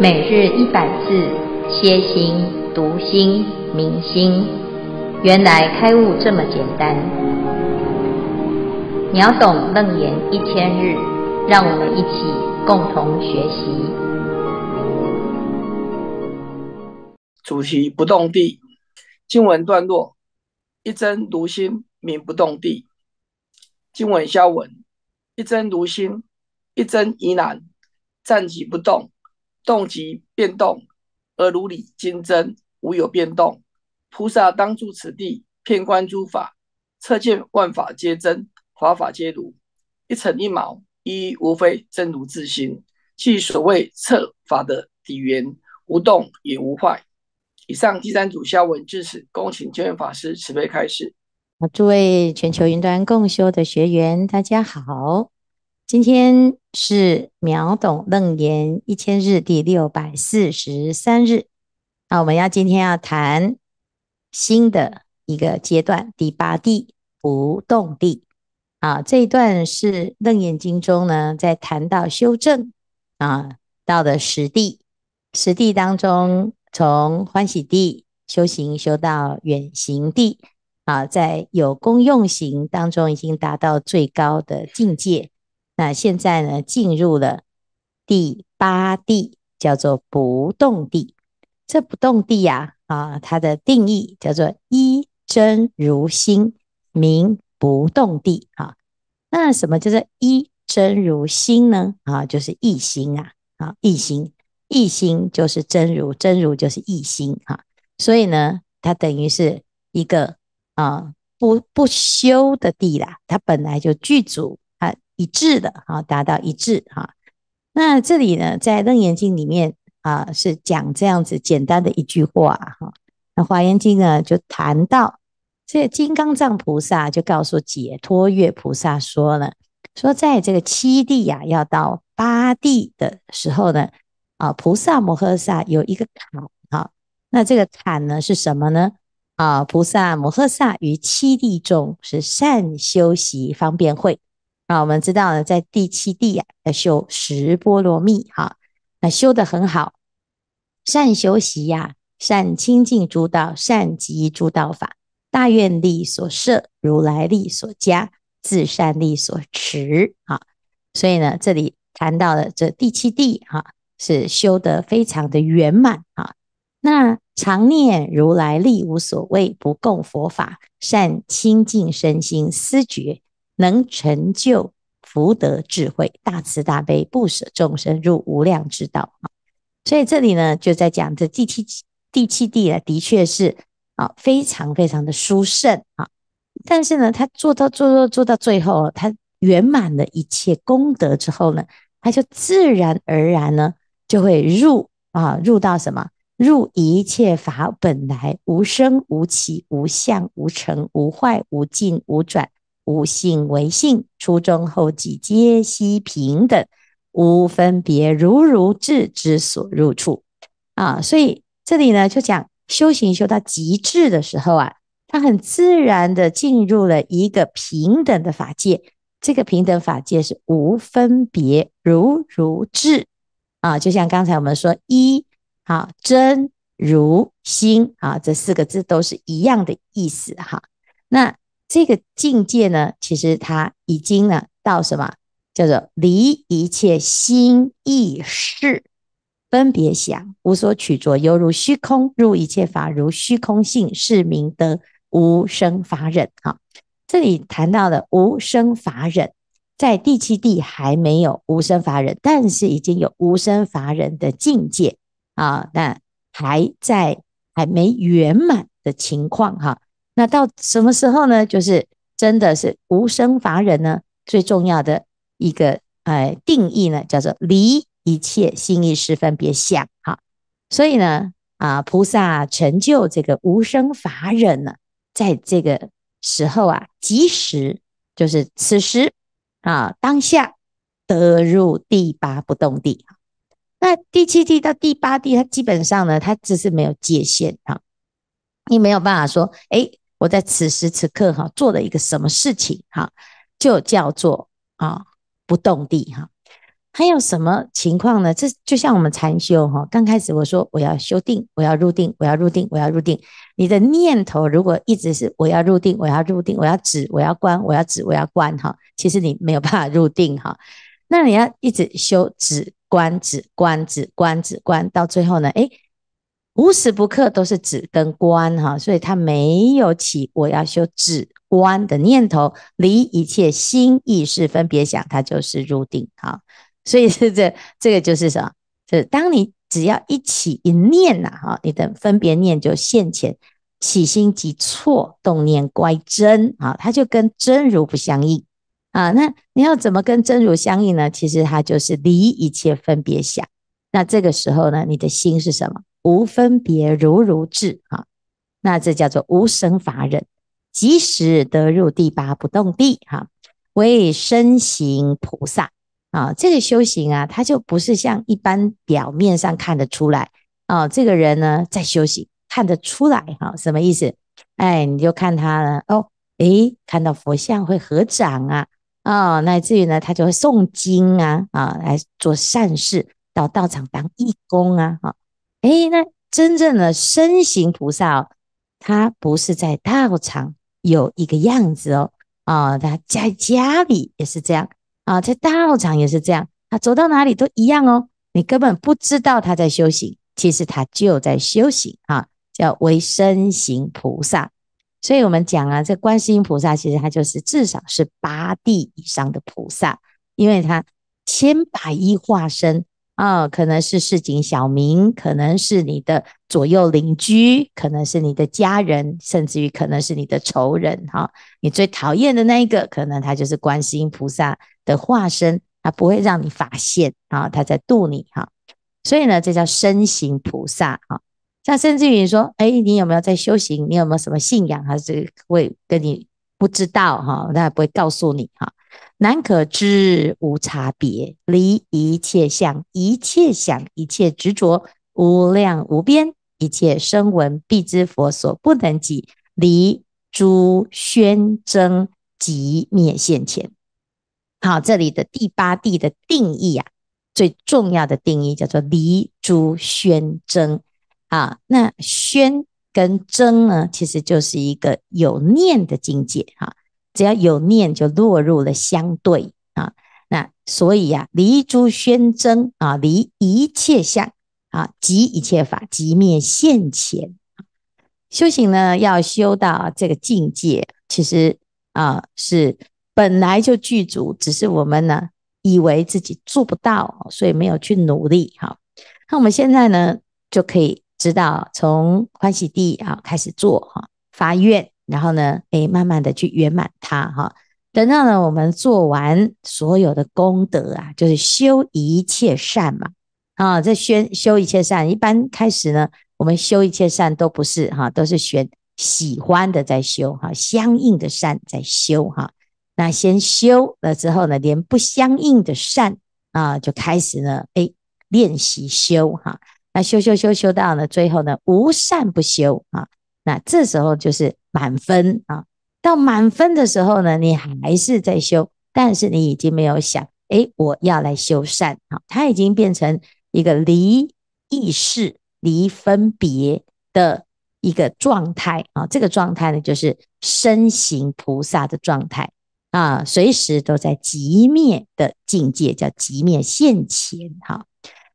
每日一百字，歇心读心明心，原来开悟这么简单。秒懂楞严一千日，让我们一起共同学习。主题不动地，经文段落一针如心名不动地，经文消文一针如心一针疑难，站起不动。动即变动，而如理精真，无有变动。菩萨当住此地，遍观诸法，测见万法皆真，法法皆如。一尘一毛，一无非真如自心，即所谓测法的底缘，无动也无坏。以上第三组消文至此，恭请千缘法师慈悲开示。啊，诸位全球云端共修的学员，大家好。今天是秒懂楞严一千日第六百四十三日，那我们要今天要谈新的一个阶段第八地不动地啊，这一段是楞严经中呢在谈到修正啊到的实地，实地当中从欢喜地修行修到远行地啊，在有功用行当中已经达到最高的境界。那现在呢，进入了第八地，叫做不动地。这不动地呀，啊，它的定义叫做一真如心，名不动地啊。那什么叫做一真如心呢？啊，就是一心啊，啊，一心，一心就是真如，真如就是一心啊。所以呢，它等于是一个啊不不修的地啦，它本来就具足。一致的哈，达到一致哈。那这里呢，在楞严经里面啊，是讲这样子简单的一句话哈。那华严经呢，就谈到这金刚藏菩萨就告诉解脱月菩萨说了，说在这个七地呀，要到八地的时候呢，啊，菩萨摩诃萨有一个坎哈。那这个坎呢，是什么呢？啊，菩萨摩诃萨于七地中是善修习方便会。那我们知道呢，在第七地呀，要修十波罗蜜，哈，那修得很好，善修习呀，善清净诸道，善集诸道法，大愿力所摄，如来力所加，自善力所持，啊。所以呢，这里谈到了这第七地，哈，是修得非常的圆满，哈，那常念如来力无所谓，不共佛法，善清净身心思觉。能成就福德智慧，大慈大悲，不舍众生，入无量之道啊！所以这里呢，就在讲这第七第七地啊，的确是啊，非常非常的殊胜啊！但是呢，他做到做到做到最后，他圆满了一切功德之后呢，他就自然而然呢，就会入啊，入到什么？入一切法本来无生无起无相无成无坏无尽无转。无性为性，初中后几皆悉平等，无分别如如智之所入处啊。所以这里呢，就讲修行修到极致的时候啊，他很自然的进入了一个平等的法界。这个平等法界是无分别如如智啊，就像刚才我们说一啊真如心啊，这四个字都是一样的意思哈。那。这个境界呢，其实它已经呢到什么叫做离一切心意识分别想，无所取着，犹如虚空，入一切法如虚空性，是名得无生法忍。哈，这里谈到的无生法忍，在第七地还没有无生法忍，但是已经有无生法忍的境界啊，那还在还没圆满的情况哈。那到什么时候呢？就是真的是无生法忍呢？最重要的一个哎定义呢，叫做离一切心意识分别相。哈，所以呢啊，菩萨成就这个无生法忍呢，在这个时候啊，即时就是此时啊当下得入第八不动地。那第七地到第八地，它基本上呢，它只是没有界限。哈，你没有办法说，哎。我在此时此刻哈做了一个什么事情哈，就叫做啊不动地哈。还有什么情况呢？这就像我们禅修哈，刚开始我说我要修定，我要入定，我要入定，我要入定。你的念头如果一直是我要入定，我要入定，我要止，我要观，我要止，我要观哈，其实你没有办法入定哈。那你要一直修止观，止观，止观，止观，到最后呢？哎。无时不刻都是止跟观哈，所以他没有起我要修止观的念头，离一切心意识分别想，他就是入定哈。所以是这这个就是什么？是当你只要一起一念呐哈，你的分别念就现前，起心即错，动念乖真啊，他就跟真如不相应啊。那你要怎么跟真如相应呢？其实他就是离一切分别想。那这个时候呢，你的心是什么？无分别如如智啊，那这叫做无生法忍，即使得入第八不动地哈，为身行菩萨啊。这个修行啊，他就不是像一般表面上看得出来啊，这个人呢在修行看得出来哈，什么意思？哎，你就看他呢哦，诶，看到佛像会合掌啊，哦，那至于呢，他就会诵经啊，啊，来做善事，到道场当义工啊，哎，那真正的身行菩萨，他不是在道场有一个样子哦，啊，他在家里也是这样啊，在道场也是这样，他走到哪里都一样哦。你根本不知道他在修行，其实他就在修行啊，叫为身行菩萨。所以我们讲啊，这观世音菩萨，其实他就是至少是八地以上的菩萨，因为他千百亿化身。啊，可能是市井小民，可能是你的左右邻居，可能是你的家人，甚至于可能是你的仇人，哈，你最讨厌的那一个，可能他就是观世音菩萨的化身，他不会让你发现，啊，他在度你，哈，所以呢，这叫身行菩萨，啊，像甚至于说，哎，你有没有在修行？你有没有什么信仰？他是会跟你不知道，哈，他不会告诉你，哈。难可知无差别，离一切相，一切想，一切执着，无量无边。一切声闻必知佛所不能及，离诸宣争即灭现前。好，这里的第八地的定义啊，最重要的定义叫做离诸宣争。啊，那宣跟争呢，其实就是一个有念的境界啊。只要有念，就落入了相对啊，那所以呀，离诸宣争啊，离一切相啊，即一切法，即灭现前。修行呢，要修到这个境界，其实啊，是本来就具足，只是我们呢，以为自己做不到，所以没有去努力哈。那我们现在呢，就可以知道从欢喜地啊开始做哈，发愿。然后呢，哎，慢慢的去圆满它哈。等到呢，我们做完所有的功德啊，就是修一切善嘛啊，这修修一切善。一般开始呢，我们修一切善都不是哈，都是选喜欢的在修哈，相应的善在修哈。那先修了之后呢，连不相应的善啊，就开始呢，哎，练习修哈。那修修修修到呢，最后呢，无善不修啊。那这时候就是满分啊！到满分的时候呢，你还是在修，但是你已经没有想，哎，我要来修善啊！它已经变成一个离意识、离分别的一个状态啊！这个状态呢，就是身形菩萨的状态啊，随时都在极灭的境界，叫极灭现前。哈，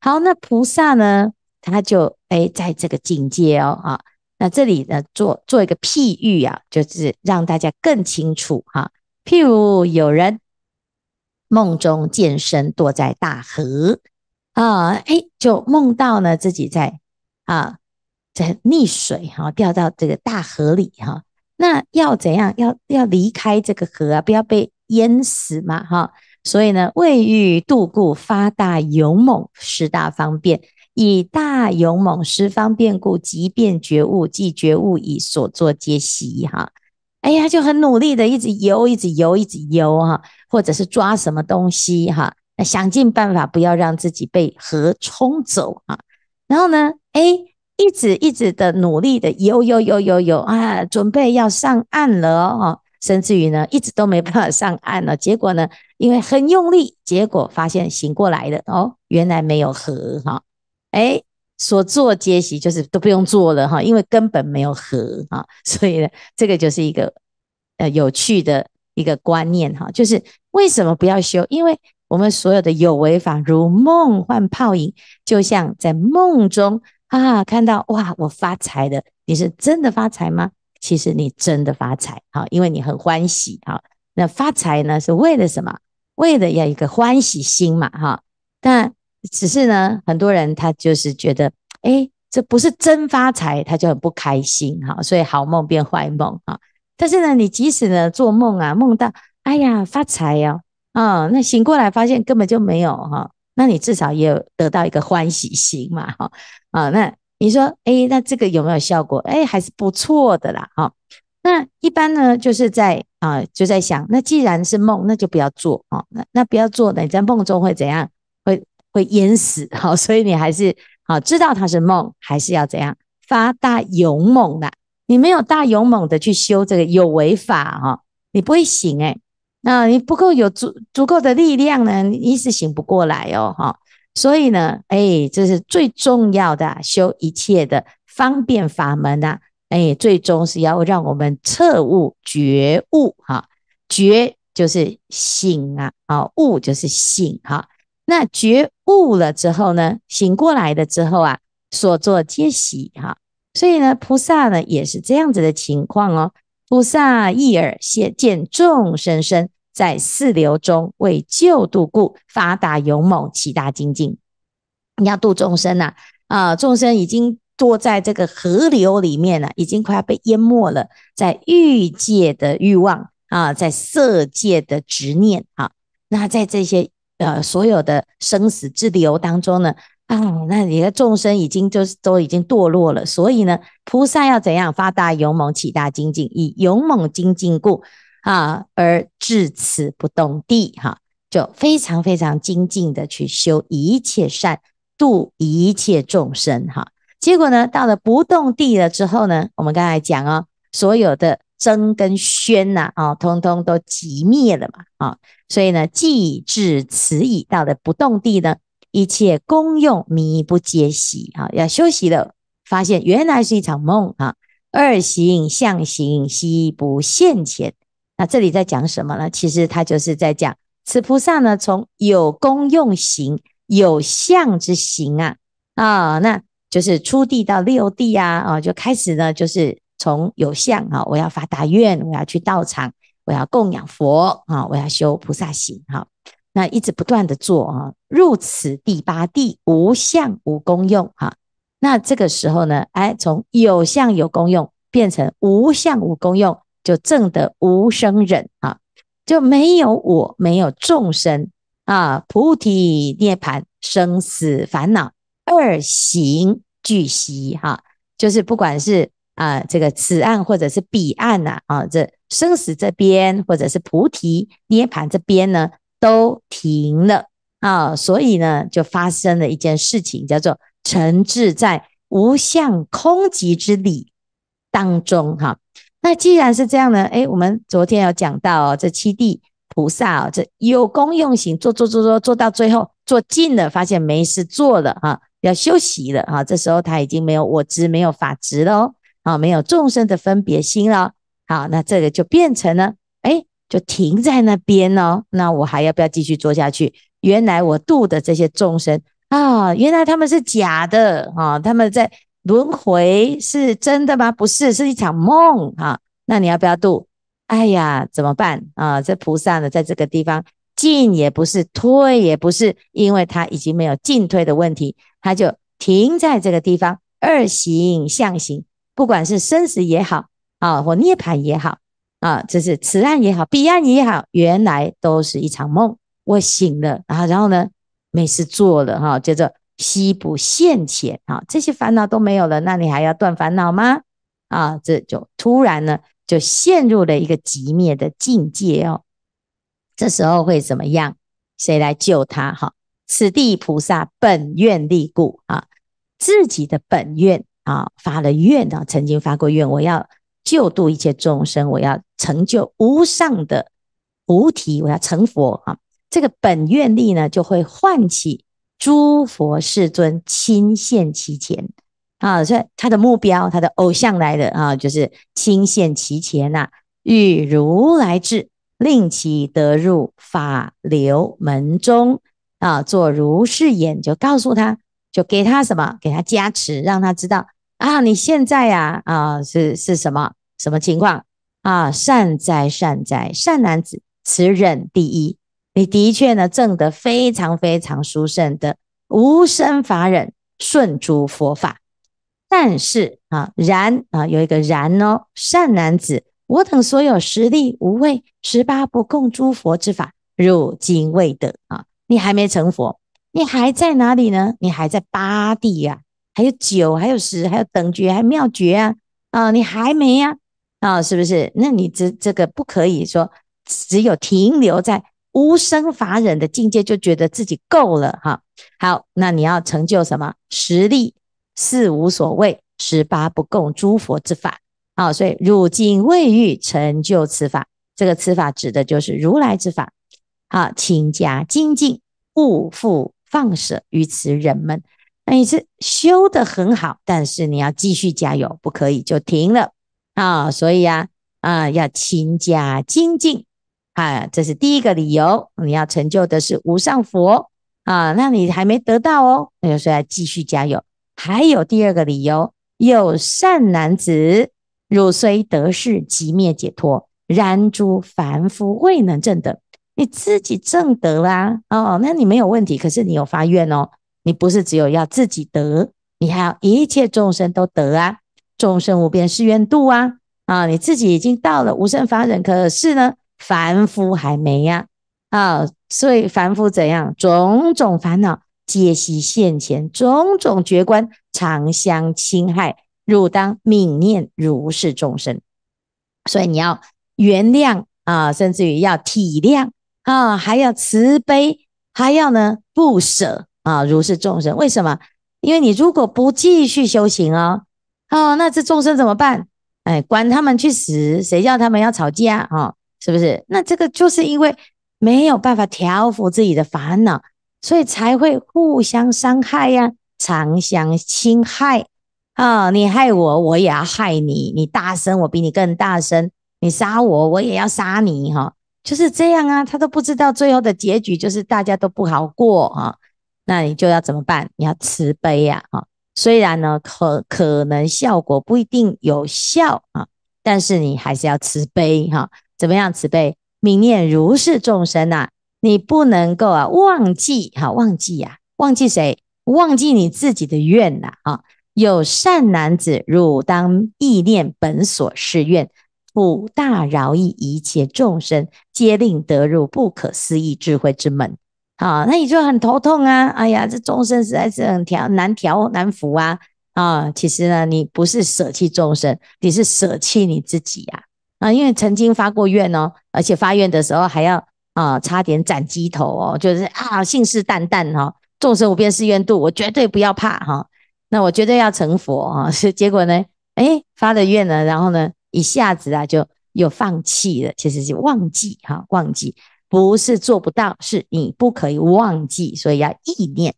好，那菩萨呢，他就哎，在这个境界哦，啊。那这里呢，做做一个譬喻啊，就是让大家更清楚哈。譬如有人梦中见身堕在大河啊，哎，就梦到呢自己在啊在溺水哈，掉到这个大河里哈。那要怎样？要要离开这个河啊，不要被淹死嘛哈。所以呢，未遇度故，发大勇猛，十大方便。以大勇猛十方便故，即便觉悟，即觉悟以所作皆悉。哈。哎呀，就很努力的一直游，一直游，一直游哈，或者是抓什么东西哈，想尽办法不要让自己被河冲走啊。然后呢，哎，一直一直的努力的游，游，游，游，游啊，准备要上岸了哦。甚至于呢，一直都没办法上岸了。结果呢，因为很用力，结果发现醒过来了哦，原来没有河哈。哎，所做皆虚，就是都不用做了哈，因为根本没有合啊，所以呢，这个就是一个呃有趣的一个观念哈，就是为什么不要修？因为我们所有的有为法如梦幻泡影，就像在梦中啊，看到哇，我发财的，你是真的发财吗？其实你真的发财，哈，因为你很欢喜哈。那发财呢是为了什么？为了要一个欢喜心嘛，哈。但只是呢，很多人他就是觉得，哎，这不是真发财，他就很不开心哈，所以好梦变坏梦哈。但是呢，你即使呢做梦啊，梦到哎呀发财哟，啊，那醒过来发现根本就没有哈，那你至少也有得到一个欢喜心嘛哈。啊，那你说，哎，那这个有没有效果？哎，还是不错的啦哈。那一般呢，就是在啊，就在想，那既然是梦，那就不要做哈。那那不要做，你在梦中会怎样？会淹死好，所以你还是好知道它是梦，还是要怎样发大勇猛的？你没有大勇猛的去修这个有为法哈，你不会醒哎，那你不够有足足够的力量呢，一时醒不过来哦哈。所以呢，哎，这是最重要的修一切的方便法门呐，哎，最终是要让我们彻悟觉悟哈，觉就是醒啊，啊悟就是醒哈，那觉。悟了之后呢，醒过来的之后啊，所作皆喜哈。所以呢，菩萨呢也是这样子的情况哦。菩萨一耳现见众生身，在四流中为救度故，发达勇猛，七大精进。你要度众生呐啊！众生已经多在这个河流里面了，已经快要被淹没了，在欲界的欲望啊，在色界的执念啊，那在这些。呃，所有的生死之流当中呢，啊，那你的众生已经就是都已经堕落了，所以呢，菩萨要怎样发大勇猛，起大精进，以勇猛精进故，啊，而至此不动地，哈，就非常非常精进的去修一切善，度一切众生，哈，结果呢，到了不动地了之后呢，我们刚才讲哦，所有的。声跟宣呐，啊，通通都寂灭了嘛，啊，所以呢，既至此已到的不动地呢，一切功用迷不皆息，啊，要休息了，发现原来是一场梦啊。二行相行悉不现前，那这里在讲什么呢？其实他就是在讲此菩萨呢，从有功用行、有相之行啊，啊，那就是初地到六地呀，啊，就开始呢，就是。从有相啊，我要发大愿，我要去道场，我要供养佛啊，我要修菩萨行哈。那一直不断的做啊，入此第八地无相无功用哈。那这个时候呢，哎，从有相有功用变成无相无功用，就证得无生忍啊，就没有我没有众生啊，菩提涅盘生死烦恼二行俱息哈，就是不管是。啊，这个此岸或者是彼岸呐，啊，这生死这边或者是菩提涅盘这边呢，都停了啊，所以呢，就发生了一件事情，叫做沉滞在无相空寂之理当中哈。那既然是这样呢，哎，我们昨天有讲到这七地菩萨哦，这有功用行做做做做做到最后做尽了，发现没事做了哈，要休息了哈，这时候他已经没有我执没有法执了哦。啊，没有众生的分别心了。好，那这个就变成呢，哎，就停在那边哦。那我还要不要继续做下去？原来我度的这些众生啊，原来他们是假的啊，他们在轮回是真的吗？不是，是一场梦啊。那你要不要度？哎呀，怎么办啊？这菩萨呢，在这个地方进也不是，退也不是，因为他已经没有进退的问题，他就停在这个地方。二行向行，不管是生死也好，啊，或涅槃也好，啊，这是此岸也好，彼岸也好，原来都是一场梦。我醒了，啊，然后呢，没事做了，哈，叫做息不现前，啊，这些烦恼都没有了。那你还要断烦恼吗？啊，这就突然呢，就陷入了一个极灭的境界哦。这时候会怎么样？谁来救他？哈，此地菩萨本愿力故，啊，自己的本愿。啊，发了愿啊，曾经发过愿，我要救度一切众生，我要成就无上的菩提，我要成佛啊。这个本愿力呢，就会唤起诸佛世尊亲现其前啊。所以他的目标，他的偶像来的啊，就是亲现其前呐，遇如来至，令其得入法流门中啊，做如是言，就告诉他就给他什么，给他加持，让他知道。啊，你现在呀，啊，是是什么什么情况啊？善哉善哉，善男子，此忍第一。你的确呢，证得非常非常殊胜的无生法忍，顺诸佛法。但是啊，然啊，有一个然哦，善男子，我等所有实力无畏十八不共诸佛之法，入今未得啊，你还没成佛，你还在哪里呢？你还在八地呀。还有九，还有十，还有等觉，还妙觉啊！啊，你还没呀？啊，是不是？那你这这个不可以说，只有停留在无生法忍的境界，就觉得自己够了哈？好，那你要成就什么？实力是无所谓，十八不共诸佛之法啊！所以汝今未欲成就此法，这个此法指的就是如来之法。啊，请加精进，勿复放舍于此人们。那你是修的很好，但是你要继续加油，不可以就停了啊！所以呀，啊，要勤加精进啊，这是第一个理由。你要成就的是无上佛啊，那你还没得到哦，那就说要继续加油。还有第二个理由，有善男子，汝虽得世即灭解脱，然诸凡夫未能证得。你自己证得啦，哦，那你没有问题，可是你有发愿哦。你不是只有要自己得，你还要一切众生都得啊！众生无边誓愿度啊！啊，你自己已经到了无生法忍，可是呢，凡夫还没呀！啊，所以凡夫怎样，种种烦恼皆悉现前，种种觉观常相侵害，汝当泯念如是众生。所以你要原谅啊，甚至于要体谅啊，还要慈悲，还要呢不舍。啊，如是众生为什么？因为你如果不继续修行哦，哦，那这众生怎么办？哎，管他们去死，谁叫他们要吵架啊？是不是？那这个就是因为没有办法调伏自己的烦恼，所以才会互相伤害呀，常相侵害啊！你害我，我也要害你；你大声，我比你更大声；你杀我，我也要杀你。哈，就是这样啊！他都不知道最后的结局就是大家都不好过啊。那你就要怎么办？你要慈悲呀！啊，虽然呢，可可能效果不一定有效啊，但是你还是要慈悲哈。怎么样？慈悲，明念如是众生呐，你不能够啊，忘记哈，忘记呀，忘记谁？忘记你自己的愿呐啊！有善男子，汝当意念本所誓愿，普大饶益一切众生，皆令得入不可思议智慧之门。啊，那你就很头痛啊！哎呀，这众生实在是很调难调难服啊！啊，其实呢，你不是舍弃众生，你是舍弃你自己啊！啊，因为曾经发过愿哦，而且发愿的时候还要啊，差点斩鸡头哦，就是啊，信誓旦旦哈，众生无边誓愿度，我绝对不要怕哈，那我绝对要成佛啊！结果呢，哎，发了愿呢，然后呢，一下子啊，就又放弃了，其实是忘记哈，忘记。不是做不到，是你不可以忘记，所以要意念。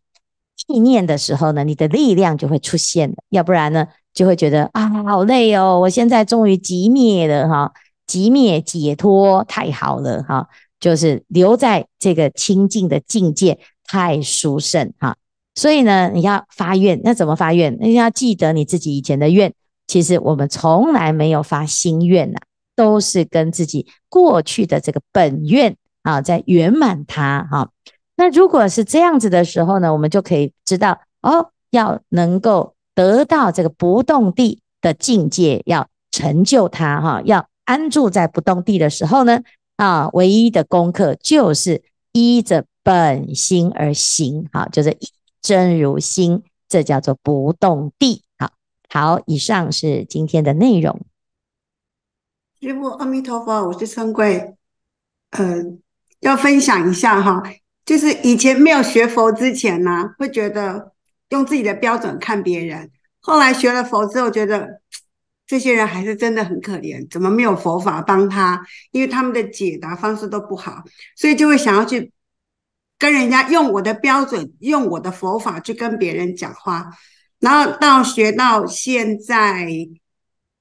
意念的时候呢，你的力量就会出现了。要不然呢，就会觉得啊，好累哦！我现在终于极灭了哈，极灭解脱，太好了哈！就是留在这个清净的境界，太殊胜哈。所以呢，你要发愿，那怎么发愿？那要记得你自己以前的愿。其实我们从来没有发心愿呐，都是跟自己过去的这个本愿。啊，在圆满它哈。那如果是这样子的时候呢，我们就可以知道哦，要能够得到这个不动地的境界，要成就它哈，要安住在不动地的时候呢，啊，唯一的功课就是依着本心而行，好，就是一真如心，这叫做不动地。好，好，以上是今天的内容。阿弥陀佛，我是春桂，嗯。要分享一下哈，就是以前没有学佛之前呢，会觉得用自己的标准看别人。后来学了佛之后，觉得这些人还是真的很可怜，怎么没有佛法帮他？因为他们的解答方式都不好，所以就会想要去跟人家用我的标准，用我的佛法去跟别人讲话。然后到学到现在。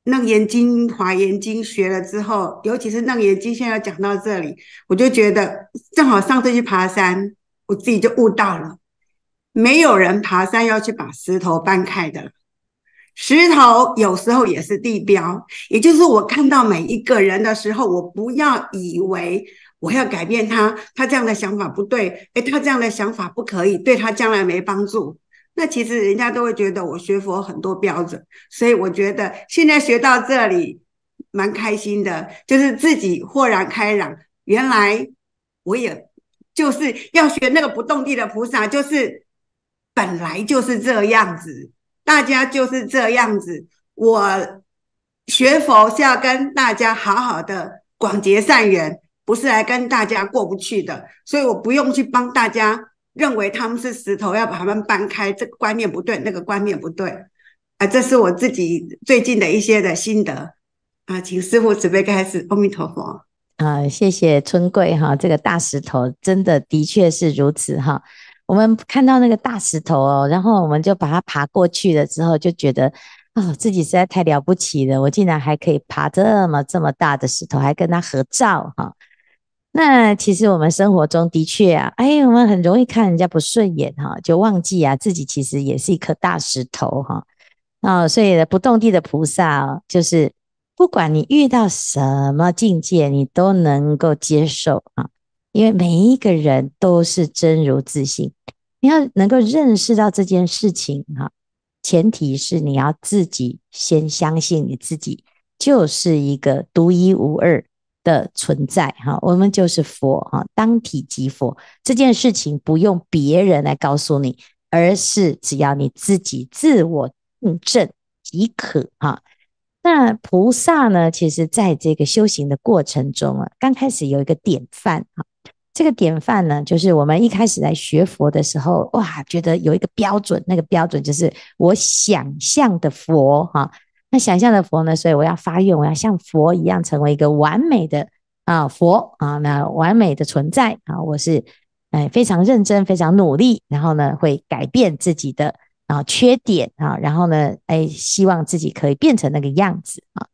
那个《易经》，华严经学了之后，尤其是那个《易经》，现在要讲到这里，我就觉得正好上次去爬山，我自己就悟到了，没有人爬山要去把石头搬开的了。石头有时候也是地标，也就是我看到每一个人的时候，我不要以为我要改变他，他这样的想法不对，诶，他这样的想法不可以，对他将来没帮助。那其实人家都会觉得我学佛很多标准，所以我觉得现在学到这里蛮开心的，就是自己豁然开朗，原来我也就是要学那个不动地的菩萨，就是本来就是这样子，大家就是这样子。我学佛是要跟大家好好的广结善缘，不是来跟大家过不去的，所以我不用去帮大家。认为他们是石头，要把他们搬开，这个观念不对，那个观念不对，啊，这是我自己最近的一些的心得，啊，请师傅慈悲开始，阿弥陀佛，啊，谢谢春贵哈，这个大石头真的的确是如此哈，我们看到那个大石头哦，然后我们就把它爬过去了之后，就觉得啊，自己实在太了不起了，我竟然还可以爬这么这么大的石头，还跟他合照哈。那其实我们生活中的确啊，哎，我们很容易看人家不顺眼哈，就忘记啊自己其实也是一颗大石头哈。哦，所以不动地的菩萨就是不管你遇到什么境界，你都能够接受啊，因为每一个人都是真如自性，你要能够认识到这件事情哈，前提是你要自己先相信你自己就是一个独一无二。的存在哈，我们就是佛哈，当体即佛这件事情不用别人来告诉你，而是只要你自己自我印证即可哈。那菩萨呢？其实，在这个修行的过程中啊，刚开始有一个典范哈，这个典范呢，就是我们一开始来学佛的时候哇，觉得有一个标准，那个标准就是我想象的佛哈。想象的佛呢？所以我要发愿，我要像佛一样，成为一个完美的啊佛啊，那完美的存在啊。我是哎非常认真，非常努力，然后呢会改变自己的啊缺点啊，然后呢哎希望自己可以变成那个样子啊。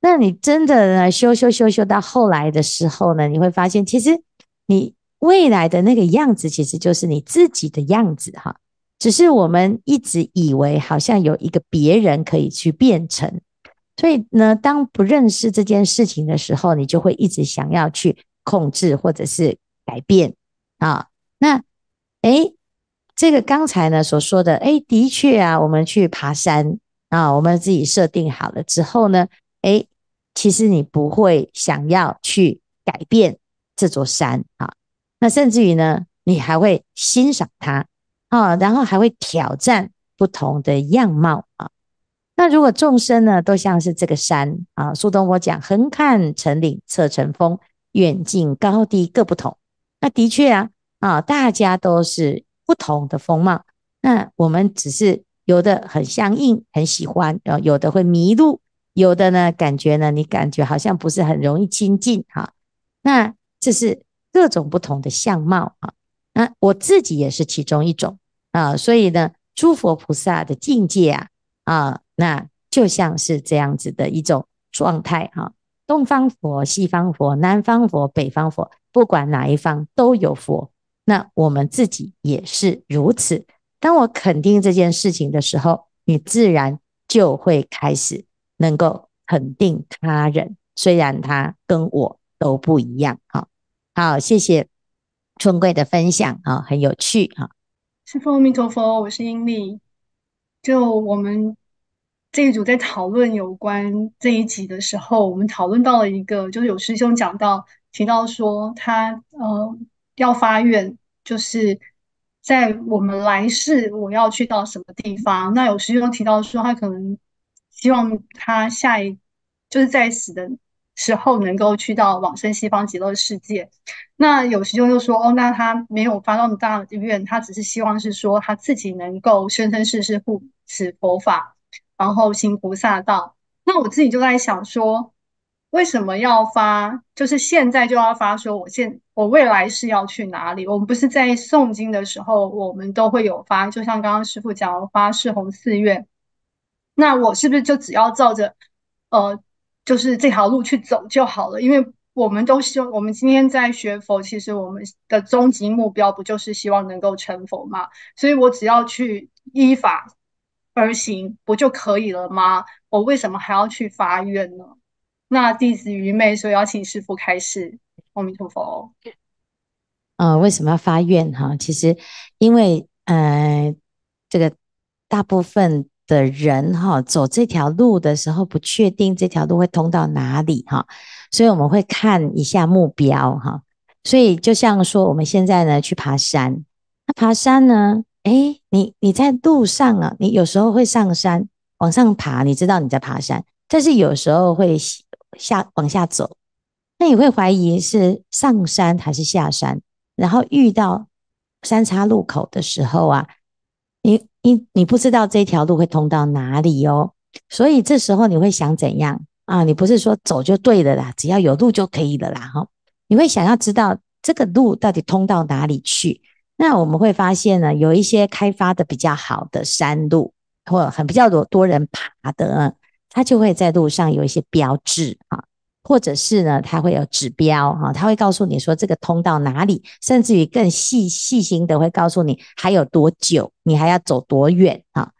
那你真的呢修修修修到后来的时候呢，你会发现，其实你未来的那个样子，其实就是你自己的样子哈。只是我们一直以为好像有一个别人可以去变成，所以呢，当不认识这件事情的时候，你就会一直想要去控制或者是改变啊。那哎，这个刚才呢所说的，哎，的确啊，我们去爬山啊，我们自己设定好了之后呢，哎，其实你不会想要去改变这座山啊。那甚至于呢，你还会欣赏它。啊，然后还会挑战不同的样貌啊。那如果众生呢，都像是这个山啊，苏东坡讲：“横看成岭侧成峰，远近高低各不同。”那的确啊，啊，大家都是不同的风貌。那我们只是有的很相应，很喜欢；后有的会迷路，有的呢，感觉呢，你感觉好像不是很容易亲近哈。那这是各种不同的相貌啊。那我自己也是其中一种。啊，所以呢，诸佛菩萨的境界啊，啊，那就像是这样子的一种状态哈。东方佛、西方佛、南方佛、北方佛，不管哪一方都有佛。那我们自己也是如此。当我肯定这件事情的时候，你自然就会开始能够肯定他人。虽然他跟我都不一样，哈。好，谢谢春贵的分享啊，很有趣哈。是佛弥陀佛，我是英利。就我们这一组在讨论有关这一集的时候，我们讨论到了一个，就是有师兄讲到提到说他呃要发愿，就是在我们来世我要去到什么地方。那有师兄提到说他可能希望他下一就是在死的。时候能够去到往生西方极乐世界，那有师兄就说：“哦，那他没有发那么大的愿，他只是希望是说他自己能够生生世世护持佛法，然后行菩萨道。”那我自己就在想说，为什么要发？就是现在就要发，说我现我未来是要去哪里？我们不是在诵经的时候，我们都会有发，就像刚刚师傅讲的发四弘誓愿，那我是不是就只要照着呃？就是这条路去走就好了，因为我们都希望我们今天在学佛，其实我们的终极目标不就是希望能够成佛吗？所以我只要去依法而行，不就可以了吗？我为什么还要去发愿呢？那弟子愚昧，所以要请师傅开示。阿弥陀佛。啊，为什么要发愿？哈，其实因为呃，这个大部分。的人哈，走这条路的时候不确定这条路会通到哪里哈，所以我们会看一下目标哈。所以就像说我们现在呢去爬山，那爬山呢，诶，你你在路上啊，你有时候会上山往上爬，你知道你在爬山，但是有时候会下往下走，那你会怀疑是上山还是下山。然后遇到三岔路口的时候啊，你。你你不知道这条路会通到哪里哦，所以这时候你会想怎样啊？你不是说走就对了啦，只要有路就可以了啦哈。你会想要知道这个路到底通到哪里去？那我们会发现呢，有一些开发的比较好的山路，或很比较多多人爬的，它就会在路上有一些标志啊，或者是呢，它会有指标哈，它会告诉你说这个通道哪里，甚至于更细细心的会告诉你还有多久，你还要走多远啊？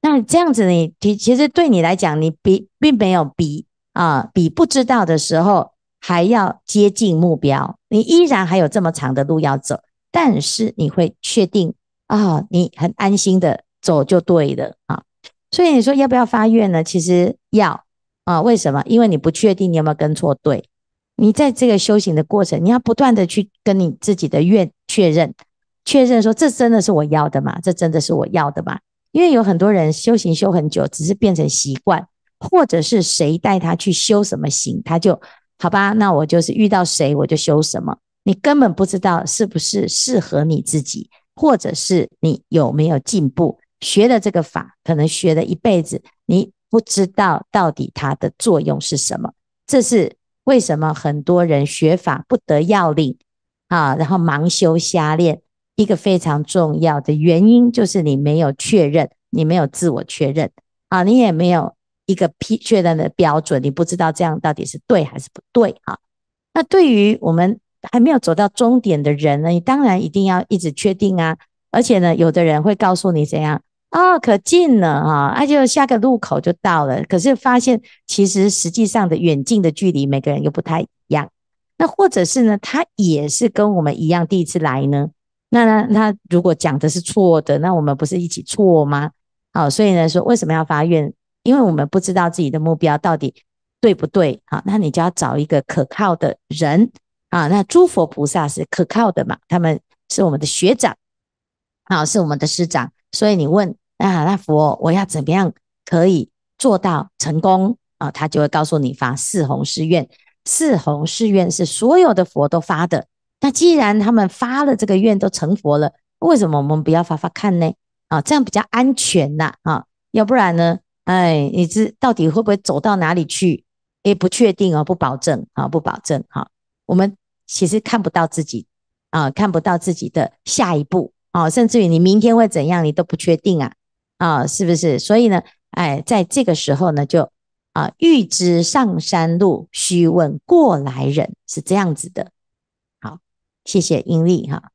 那这样子你其其实对你来讲，你比并没有比啊比不知道的时候还要接近目标，你依然还有这么长的路要走，但是你会确定啊，你很安心的走就对了啊。所以你说要不要发愿呢？其实要。啊，为什么？因为你不确定你有没有跟错对。你在这个修行的过程，你要不断的去跟你自己的愿确认，确认说这真的是我要的吗？这真的是我要的吗？因为有很多人修行修很久，只是变成习惯，或者是谁带他去修什么行，他就好吧，那我就是遇到谁我就修什么。你根本不知道是不是适合你自己，或者是你有没有进步。学的这个法，可能学了一辈子，你。不知道到底它的作用是什么，这是为什么很多人学法不得要领啊，然后盲修瞎练。一个非常重要的原因就是你没有确认，你没有自我确认啊，你也没有一个批确认的标准，你不知道这样到底是对还是不对啊。那对于我们还没有走到终点的人呢，你当然一定要一直确定啊，而且呢，有的人会告诉你怎样。哦，可近了哈，那就下个路口就到了。可是发现，其实实际上的远近的距离，每个人又不太一样。那或者是呢，他也是跟我们一样第一次来呢。那那如果讲的是错的，那我们不是一起错吗？好，所以呢说为什么要发愿？因为我们不知道自己的目标到底对不对。好，那你就要找一个可靠的人啊。那诸佛菩萨是可靠的嘛？他们是我们的学长，好，是我们的师长，所以你问。那那佛，我要怎么样可以做到成功啊？他就会告诉你发四弘誓愿。四弘誓愿是所有的佛都发的。那既然他们发了这个愿都成佛了，为什么我们不要发发看呢？啊，这样比较安全呐啊！要不然呢？哎，你知到底会不会走到哪里去？也不确定哦，不保证啊，不保证哈。我们其实看不到自己啊，看不到自己的下一步啊，甚至于你明天会怎样，你都不确定啊。啊，是不是？所以呢，哎，在这个时候呢，就啊，欲知上山路，须问过来人，是这样子的。好，谢谢英丽哈。